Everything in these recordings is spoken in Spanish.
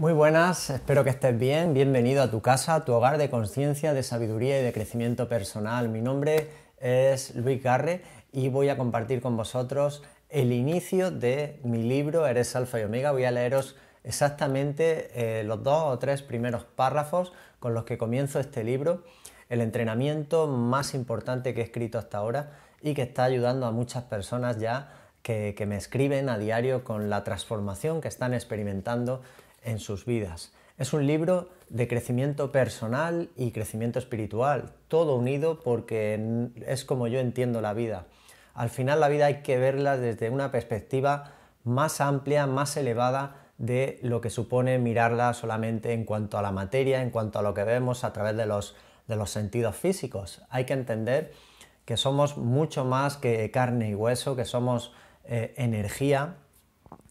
Muy buenas, espero que estés bien. Bienvenido a tu casa, a tu hogar de conciencia, de sabiduría y de crecimiento personal. Mi nombre es Luis Garre y voy a compartir con vosotros el inicio de mi libro Eres Alfa y Omega. Voy a leeros exactamente eh, los dos o tres primeros párrafos con los que comienzo este libro, el entrenamiento más importante que he escrito hasta ahora y que está ayudando a muchas personas ya que me escriben a diario con la transformación que están experimentando en sus vidas. Es un libro de crecimiento personal y crecimiento espiritual, todo unido porque es como yo entiendo la vida. Al final la vida hay que verla desde una perspectiva más amplia, más elevada de lo que supone mirarla solamente en cuanto a la materia, en cuanto a lo que vemos a través de los, de los sentidos físicos. Hay que entender que somos mucho más que carne y hueso, que somos eh, energía,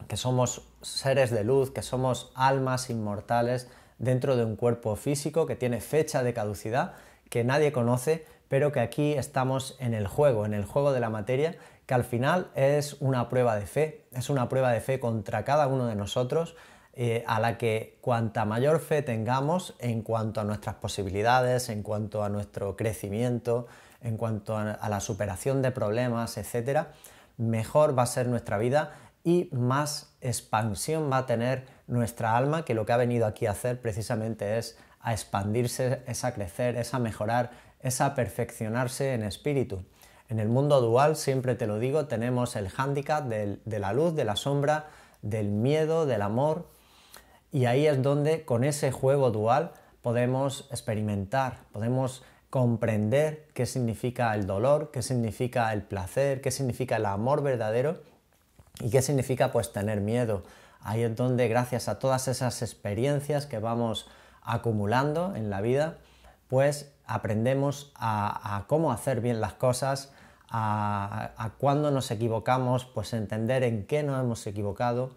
que somos seres de luz, que somos almas inmortales dentro de un cuerpo físico que tiene fecha de caducidad, que nadie conoce, pero que aquí estamos en el juego, en el juego de la materia, que al final es una prueba de fe, es una prueba de fe contra cada uno de nosotros, eh, a la que cuanta mayor fe tengamos en cuanto a nuestras posibilidades, en cuanto a nuestro crecimiento, en cuanto a la superación de problemas, etcétera, mejor va a ser nuestra vida y más expansión va a tener nuestra alma, que lo que ha venido aquí a hacer precisamente es a expandirse, es a crecer, es a mejorar, es a perfeccionarse en espíritu. En el mundo dual, siempre te lo digo, tenemos el hándicap de la luz, de la sombra, del miedo, del amor, y ahí es donde con ese juego dual podemos experimentar, podemos comprender qué significa el dolor, qué significa el placer, qué significa el amor verdadero ¿Y qué significa pues tener miedo? Ahí es donde gracias a todas esas experiencias que vamos acumulando en la vida, pues aprendemos a, cómo hacer bien las cosas, a, cuándo nos equivocamos, pues entender en qué nos hemos equivocado,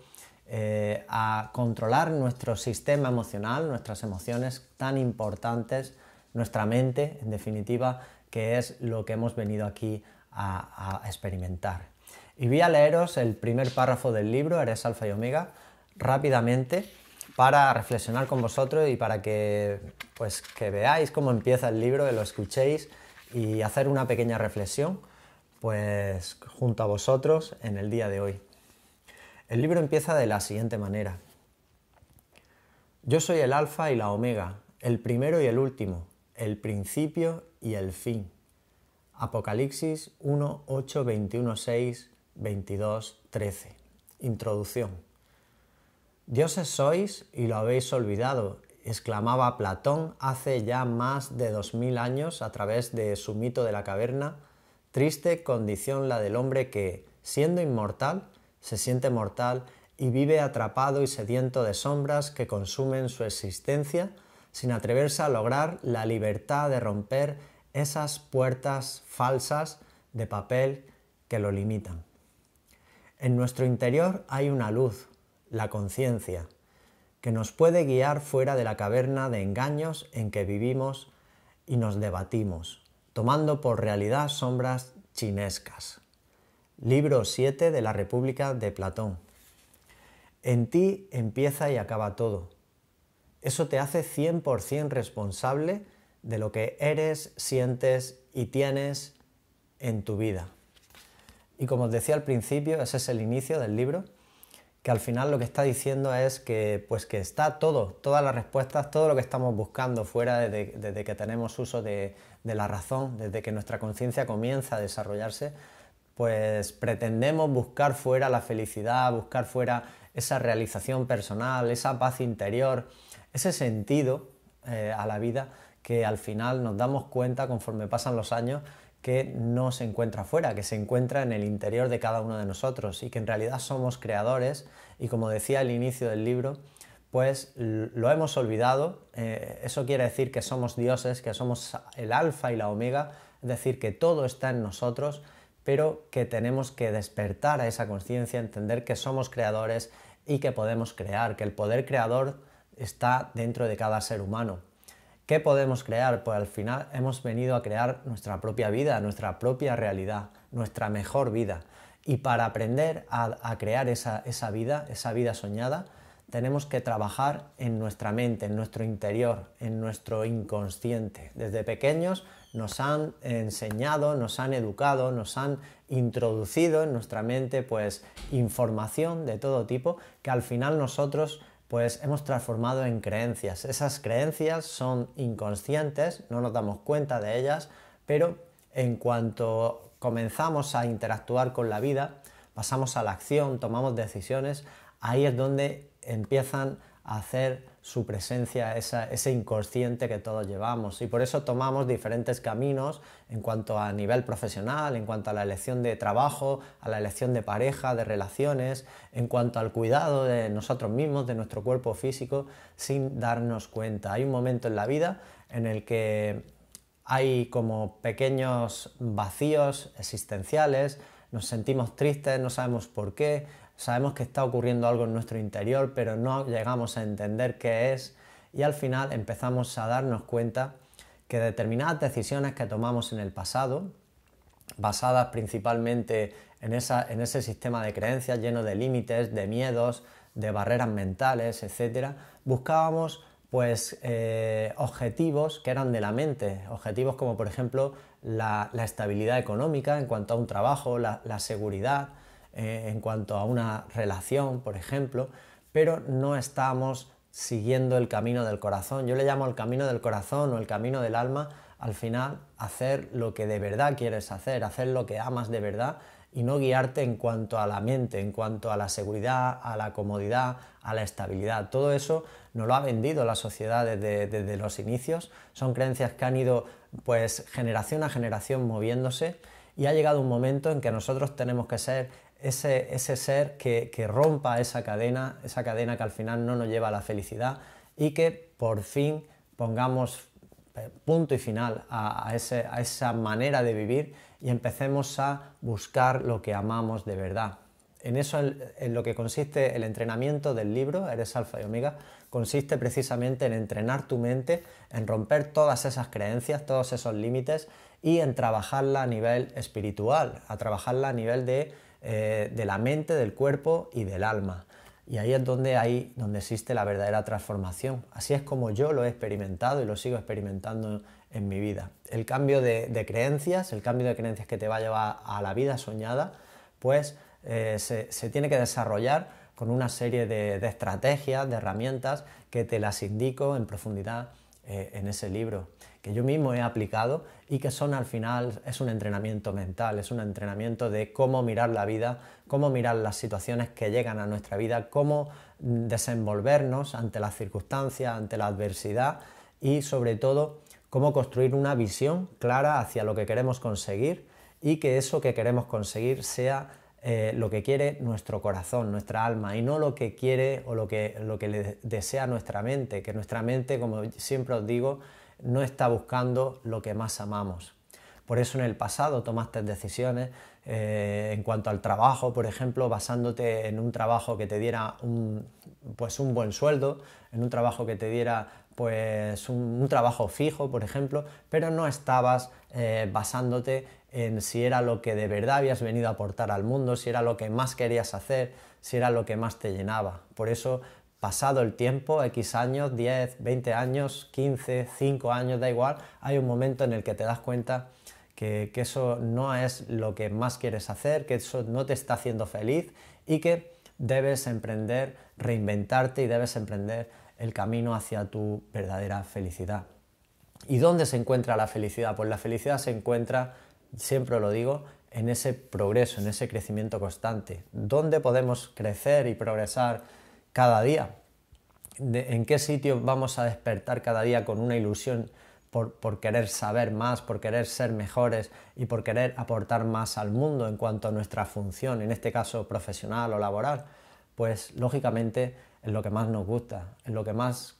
eh, a controlar nuestro sistema emocional, nuestras emociones tan importantes, nuestra mente, en definitiva, que es lo que hemos venido aquí a experimentar. Y voy a leeros el primer párrafo del libro, Eres Alfa y Omega, rápidamente para reflexionar con vosotros y para que, pues, que veáis cómo empieza el libro, lo escuchéis y hacer una pequeña reflexión pues junto a vosotros en el día de hoy. El libro empieza de la siguiente manera. Yo soy el alfa y la omega, el primero y el último, el principio y el fin. Apocalipsis 1, 8, 21, 6, 22.13. Introducción. Dioses sois y lo habéis olvidado, exclamaba Platón hace ya más de 2000 años a través de su mito de la caverna, triste condición la del hombre que, siendo inmortal, se siente mortal y vive atrapado y sediento de sombras que consumen su existencia sin atreverse a lograr la libertad de romper esas puertas falsas de papel que lo limitan. En nuestro interior hay una luz, la conciencia, que nos puede guiar fuera de la caverna de engaños en que vivimos y nos debatimos, tomando por realidad sombras chinescas. Libro 7 de la República de Platón. En ti empieza y acaba todo. Eso te hace 100% responsable de lo que eres, sientes y tienes en tu vida. Y como os decía al principio, ese es el inicio del libro, que al final lo que está diciendo es que, pues que está todo, todas las respuestas, todo lo que estamos buscando fuera desde, que tenemos uso de, la razón, desde que nuestra conciencia comienza a desarrollarse, pues pretendemos buscar fuera la felicidad, buscar fuera esa realización personal, esa paz interior, ese sentido eh, a la vida que al final nos damos cuenta conforme pasan los años que no se encuentra fuera, que se encuentra en el interior de cada uno de nosotros y que en realidad somos creadores y como decía al inicio del libro, pues lo hemos olvidado. Eh, eso quiere decir que somos dioses, que somos el alfa y la omega, es decir, que todo está en nosotros, pero que tenemos que despertar a esa conciencia, entender que somos creadores y que podemos crear, que el poder creador está dentro de cada ser humano. ¿Qué podemos crear? Pues al final hemos venido a crear nuestra propia vida, nuestra propia realidad, nuestra mejor vida. Y para aprender a, crear esa, esa vida, esa vida soñada, tenemos que trabajar en nuestra mente, en nuestro interior, en nuestro inconsciente. Desde pequeños nos han enseñado, nos han educado, nos han introducido en nuestra mente pues información de todo tipo que al final nosotros pues hemos transformado en creencias. Esas creencias son inconscientes, no nos damos cuenta de ellas, pero en cuanto comenzamos a interactuar con la vida, pasamos a la acción, tomamos decisiones, ahí es donde empiezan a hacer su presencia, esa, ese inconsciente que todos llevamos. Y por eso tomamos diferentes caminos en cuanto a nivel profesional, en cuanto a la elección de trabajo, a la elección de pareja, de relaciones, en cuanto al cuidado de nosotros mismos, de nuestro cuerpo físico, sin darnos cuenta. Hay un momento en la vida en el que hay como pequeños vacíos existenciales, nos sentimos tristes, no sabemos por qué, sabemos que está ocurriendo algo en nuestro interior, pero no llegamos a entender qué es y al final empezamos a darnos cuenta que determinadas decisiones que tomamos en el pasado, basadas principalmente en, ese sistema de creencias lleno de límites, de miedos, de barreras mentales, etc., buscábamos pues eh, objetivos que eran de la mente, objetivos como por ejemplo la, estabilidad económica en cuanto a un trabajo, la seguridad, eh, en cuanto a una relación, por ejemplo, pero no estamos siguiendo el camino del corazón. Yo le llamo el camino del corazón o el camino del alma, al final hacer lo que de verdad quieres hacer, hacer lo que amas de verdad y no guiarte en cuanto a la mente, en cuanto a la seguridad, a la comodidad, a la estabilidad. Todo eso nos lo ha vendido la sociedad desde, desde los inicios. Son creencias que han ido pues generación a generación moviéndose y ha llegado un momento en que nosotros tenemos que ser ese, ser que, rompa esa cadena, esa cadena que al final no nos lleva a la felicidad y que por fin pongamos eh, punto y final a, a esa manera de vivir y empecemos a buscar lo que amamos de verdad. En eso en lo que consiste el entrenamiento del libro, Eres Alfa y Omega, consiste precisamente en entrenar tu mente, en romper todas esas creencias, todos esos límites y en trabajarla a nivel espiritual, a trabajarla a nivel de eh, de la mente, del cuerpo y del alma. Y ahí es donde, hay, donde existe la verdadera transformación. Así es como yo lo he experimentado y lo sigo experimentando en mi vida. El cambio de, creencias, el cambio de creencias que te va a llevar a la vida soñada, pues eh, se, tiene que desarrollar con una serie de, de, estrategias, de herramientas que te las indico en profundidad eh, en ese libro, que yo mismo he aplicado y que son al final, es un entrenamiento mental, es un entrenamiento de cómo mirar la vida, cómo mirar las situaciones que llegan a nuestra vida, cómo desenvolvernos ante las circunstancias, ante la adversidad y sobre todo cómo construir una visión clara hacia lo que queremos conseguir y que eso que queremos conseguir sea eh, lo que quiere nuestro corazón, nuestra alma, y no lo que quiere o lo que, lo que le desea nuestra mente, que nuestra mente, como siempre os digo, no está buscando lo que más amamos. Por eso en el pasado tomaste decisiones eh, en cuanto al trabajo, por ejemplo, basándote en un trabajo que te diera un, pues un buen sueldo, en un trabajo que te diera pues un, trabajo fijo, por ejemplo, pero no estabas eh, basándote en si era lo que de verdad habías venido a aportar al mundo, si era lo que más querías hacer, si era lo que más te llenaba. Por eso, pasado el tiempo, X años, 10, 20 años, 15, 5 años, da igual, hay un momento en el que te das cuenta que, que eso no es lo que más quieres hacer, que eso no te está haciendo feliz y que debes emprender, reinventarte y debes emprender el camino hacia tu verdadera felicidad. ¿Y dónde se encuentra la felicidad? Pues la felicidad se encuentra siempre lo digo, en ese progreso, en ese crecimiento constante. ¿Dónde podemos crecer y progresar cada día? ¿En qué sitio vamos a despertar cada día con una ilusión por, querer saber más, por querer ser mejores y por querer aportar más al mundo en cuanto a nuestra función, en este caso profesional o laboral? Pues lógicamente en lo que más nos gusta, en lo que más,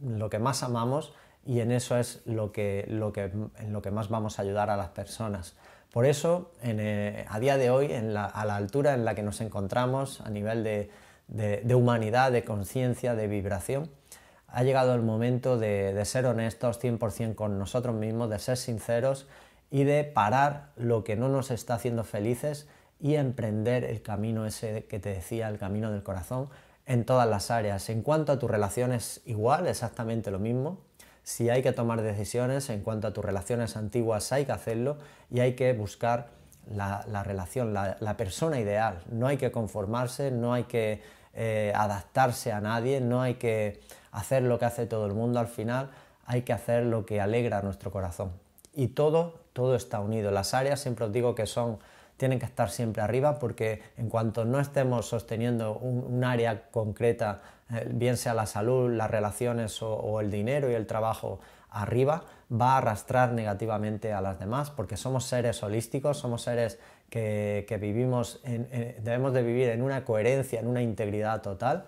lo que más amamos y en eso es lo que, en lo que más vamos a ayudar a las personas. Por eso, eh, a día de hoy, a la altura en la que nos encontramos a nivel de, humanidad, de conciencia, de vibración, ha llegado el momento de, ser honestos 100% con nosotros mismos, de ser sinceros y de parar lo que no nos está haciendo felices y emprender el camino ese que te decía, el camino del corazón, en todas las áreas. En cuanto a tus relaciones, igual, exactamente lo mismo. Si hay que tomar decisiones en cuanto a tus relaciones antiguas, hay que hacerlo y hay que buscar la, relación, la, persona ideal. No hay que conformarse, no hay que eh, adaptarse a nadie, no hay que hacer lo que hace todo el mundo al final, hay que hacer lo que alegra nuestro corazón. Y todo, todo está unido. Las áreas siempre os digo que son tienen que estar siempre arriba porque en cuanto no estemos sosteniendo un, área concreta, eh, bien sea la salud, las relaciones o, el dinero y el trabajo arriba, va a arrastrar negativamente a las demás porque somos seres holísticos, somos seres que, vivimos, debemos de vivir en una coherencia, en una integridad total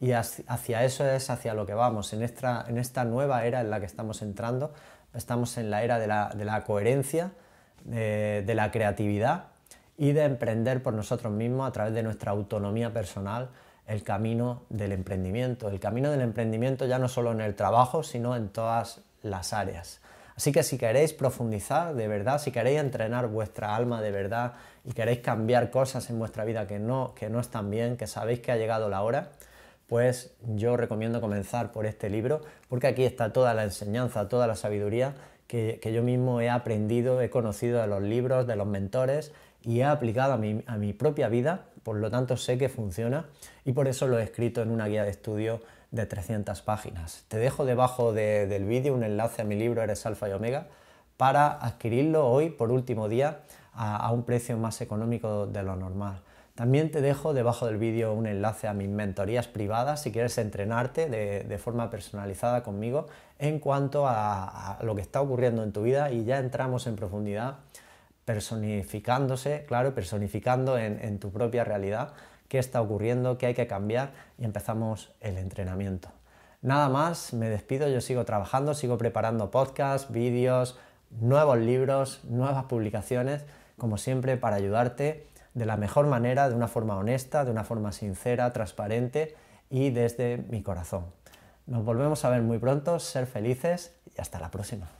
y hacia eso es hacia lo que vamos. En esta, nueva era en la que estamos entrando, estamos en la era de la, coherencia, de la creatividad y de emprender por nosotros mismos a través de nuestra autonomía personal el camino del emprendimiento. El camino del emprendimiento ya no solo en el trabajo, sino en todas las áreas. Así que si queréis profundizar de verdad, si queréis entrenar vuestra alma de verdad y queréis cambiar cosas en vuestra vida que no, que no están bien, que sabéis que ha llegado la hora, pues yo recomiendo comenzar por este libro, porque aquí está toda la enseñanza, toda la sabiduría que, que yo mismo he aprendido, he conocido de los libros, de los mentores y he aplicado a mi, a mi propia vida, por lo tanto sé que funciona y por eso lo he escrito en una guía de estudio de 300 páginas. Te dejo debajo del vídeo un enlace a mi libro Eres Alfa y Omega para adquirirlo hoy por último día a, un precio más económico de lo normal. También te dejo debajo del vídeo un enlace a mis mentorías privadas si quieres entrenarte de, forma personalizada conmigo en cuanto a lo que está ocurriendo en tu vida y ya entramos en profundidad personificándose, claro, personificando en, tu propia realidad qué está ocurriendo, qué hay que cambiar y empezamos el entrenamiento. Nada más, me despido, yo sigo trabajando, sigo preparando podcasts, vídeos, nuevos libros, nuevas publicaciones, como siempre, para ayudarte de la mejor manera, de una forma honesta, de una forma sincera, transparente y desde mi corazón. Nos volvemos a ver muy pronto, ser felices y hasta la próxima.